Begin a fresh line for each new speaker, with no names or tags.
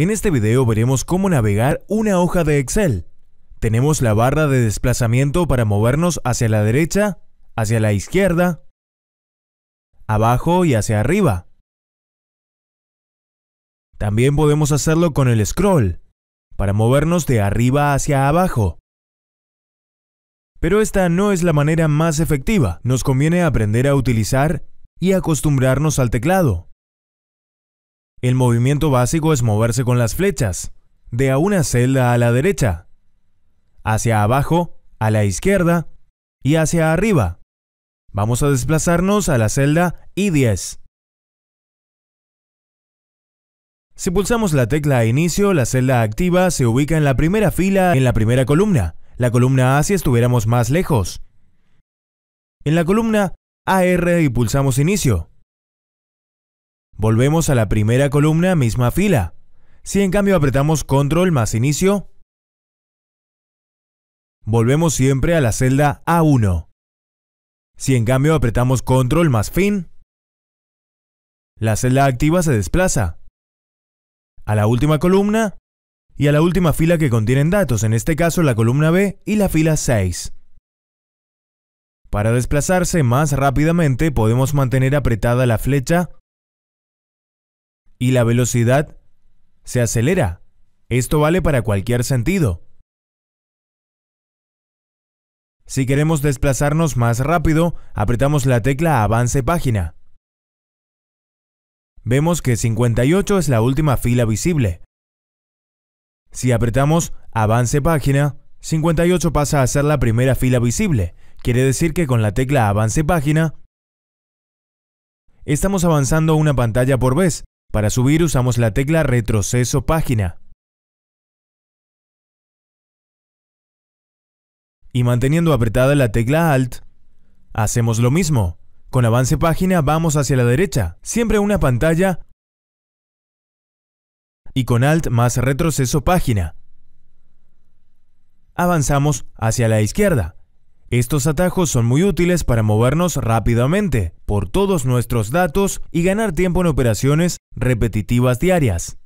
En este video veremos cómo navegar una hoja de Excel. Tenemos la barra de desplazamiento para movernos hacia la derecha, hacia la izquierda, abajo y hacia arriba. También podemos hacerlo con el scroll, para movernos de arriba hacia abajo. Pero esta no es la manera más efectiva, nos conviene aprender a utilizar y acostumbrarnos al teclado. El movimiento básico es moverse con las flechas, de a una celda a la derecha, hacia abajo, a la izquierda y hacia arriba. Vamos a desplazarnos a la celda I10. Si pulsamos la tecla Inicio, la celda activa se ubica en la primera fila en la primera columna, la columna A si estuviéramos más lejos. En la columna AR y pulsamos Inicio. Volvemos a la primera columna, misma fila. Si en cambio apretamos control más inicio, volvemos siempre a la celda A1. Si en cambio apretamos control más fin, la celda activa se desplaza a la última columna y a la última fila que contienen datos, en este caso la columna B y la fila 6. Para desplazarse más rápidamente podemos mantener apretada la flecha y la velocidad se acelera. Esto vale para cualquier sentido. Si queremos desplazarnos más rápido, apretamos la tecla Avance página. Vemos que 58 es la última fila visible. Si apretamos Avance página, 58 pasa a ser la primera fila visible. Quiere decir que con la tecla Avance página, estamos avanzando una pantalla por vez, para subir usamos la tecla retroceso página. Y manteniendo apretada la tecla Alt, hacemos lo mismo. Con avance página vamos hacia la derecha, siempre una pantalla, y con Alt más retroceso página. Avanzamos hacia la izquierda, estos atajos son muy útiles para movernos rápidamente por todos nuestros datos y ganar tiempo en operaciones repetitivas diarias.